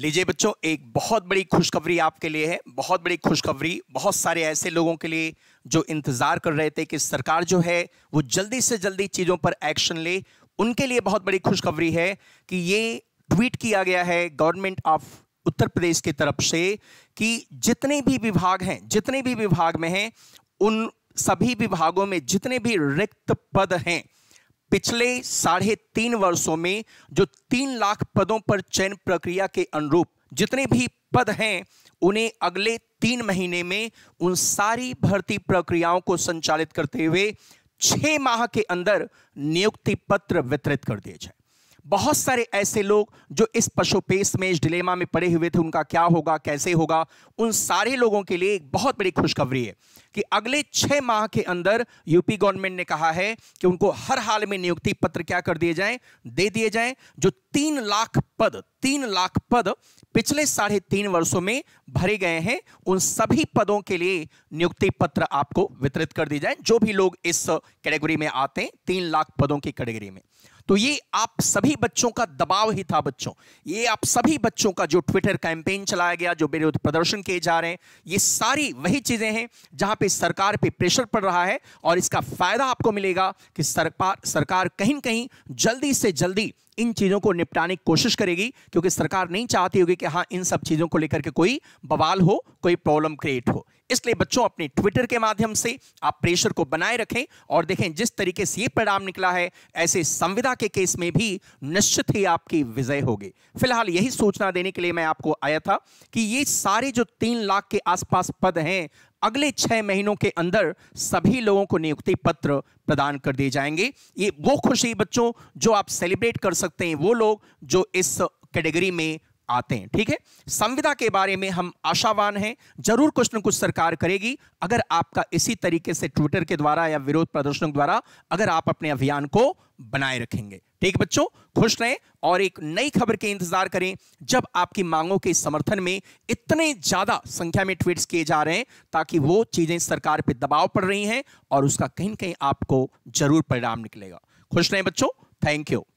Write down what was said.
लीजिए बच्चों एक बहुत बड़ी खुशखबरी आपके लिए है बहुत बड़ी खुशखबरी बहुत सारे ऐसे लोगों के लिए जो इंतज़ार कर रहे थे कि सरकार जो है वो जल्दी से जल्दी चीज़ों पर एक्शन ले उनके लिए बहुत बड़ी खुशखबरी है कि ये ट्वीट किया गया है गवर्नमेंट ऑफ उत्तर प्रदेश की तरफ से कि जितने भी विभाग हैं जितने भी विभाग में हैं उन सभी विभागों में जितने भी रिक्त पद हैं पिछले साढ़े तीन वर्षों में जो तीन लाख पदों पर चयन प्रक्रिया के अनुरूप जितने भी पद हैं उन्हें अगले तीन महीने में उन सारी भर्ती प्रक्रियाओं को संचालित करते हुए छह माह के अंदर नियुक्ति पत्र वितरित कर दिए जाए बहुत सारे ऐसे लोग जो इस पशुपेश में इस डिलेमा में पड़े हुए थे उनका क्या होगा कैसे होगा उन सारे लोगों के लिए एक बहुत बड़ी खुशखबरी है कि अगले छह माह के अंदर यूपी गवर्नमेंट ने कहा है कि उनको हर हाल में नियुक्ति पत्र क्या कर दिए जाएं दे दिए जाएं जो तीन लाख पद तीन लाख पद पिछले साढ़े तीन वर्षों में भरे गए हैं उन सभी पदों के लिए नियुक्ति पत्र आपको वितरित कर दिए जाएं जो भी लोग इस कैटेगरी में आते हैं तीन लाख पदों की कैटेगरी में तो ये आप सभी बच्चों का दबाव ही था बच्चों ये आप सभी बच्चों का जो ट्विटर कैंपेन चलाया गया जो विरोध प्रदर्शन किए जा रहे हैं ये सारी वही चीजें हैं जहां पे सरकार पे प्रेशर पड़ रहा है और इसका फायदा आपको मिलेगा कि सरकार सरकार कहीं कहीं जल्दी से जल्दी इन चीज़ों को निपटाने की कोशिश करेगी क्योंकि सरकार नहीं चाहती होगी कि हाँ इन सब चीज़ों को लेकर के कोई बवाल हो कोई प्रॉब्लम क्रिएट हो इसलिए बच्चों अपने ट्विटर के माध्यम से आप प्रेशर को बनाए रखें और देखें जिस तरीके से ये परिणाम निकला है ऐसे संविदा के केस में भी निश्चित ही आपकी विजय होगी फिलहाल यही सूचना देने के लिए मैं आपको आया था कि ये सारे जो तीन लाख के आसपास पद हैं अगले छह महीनों के अंदर सभी लोगों को नियुक्ति पत्र प्रदान कर दिए जाएंगे ये वो खुशी बच्चों जो आप सेलिब्रेट कर सकते हैं वो लोग जो इस कैटेगरी में आते हैं ठीक है संविदा के बारे में हम आशावान हैं जरूर कुछ न कुछ सरकार करेगी अगर आपका इसी तरीके से ट्विटर के द्वारा या विरोध प्रदर्शनों द्वारा अगर आप अपने अभियान को बनाए रखेंगे ठीक बच्चों खुश रहें और एक नई खबर के इंतजार करें जब आपकी मांगों के समर्थन में इतने ज्यादा संख्या में ट्वीट किए जा रहे हैं ताकि वो चीजें सरकार पर दबाव पड़ रही हैं और उसका कहीं कहीं आपको जरूर परिणाम निकलेगा खुश रहें बच्चों थैंक यू